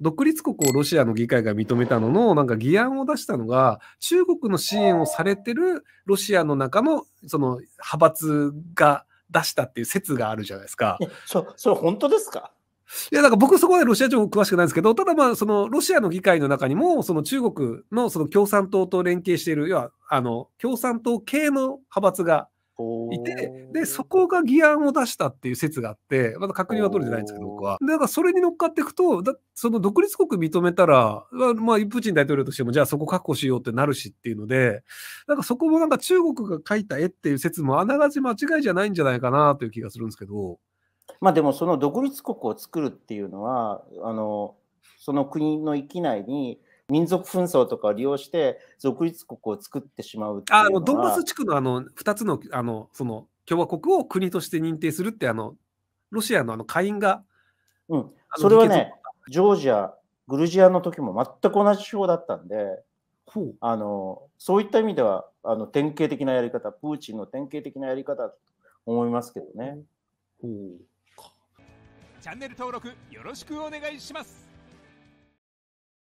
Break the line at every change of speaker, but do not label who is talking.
独立国をロシアの議会が認めたのの、なんか議案を出したのが、中国の支援をされてるロシアの中の、その派閥が出したっていう説があるじゃないですか。そ、それ本当ですかいや、だから僕そこまでロシア情報詳しくないんですけど、ただまあ、そのロシアの議会の中にも、その中国のその共産党と連携している、要は、あの、共産党系の派閥がいて、で、そこが議案を出したっていう説があって、まだ確認は取れてないんですけど、僕は。だからそれに乗っかっていくと、だその独立国認めたら、まあ、プーチン大統領としても、じゃあそこ確保しようってなるしっていうので、なんかそこもなんか中国が描いた絵っていう説もあながち間違いじゃないんじゃないかなという気がするんですけど。まあでもその独立国を作るっていうのは、あの、
その国の域内に、民族紛争とかを利用して独立国を作って
しまうあのドンバス地区のあの2つのあのその共和国を国として認定するってあのロシアのあの下院が、うん、それはねジョージア
グルジアの時も全く同じ手法だったんであのそういった意味ではあの典型的なやり方プーチンの典型的なやり方と思いますけどね。
チャンネル登録よろしくお願いします。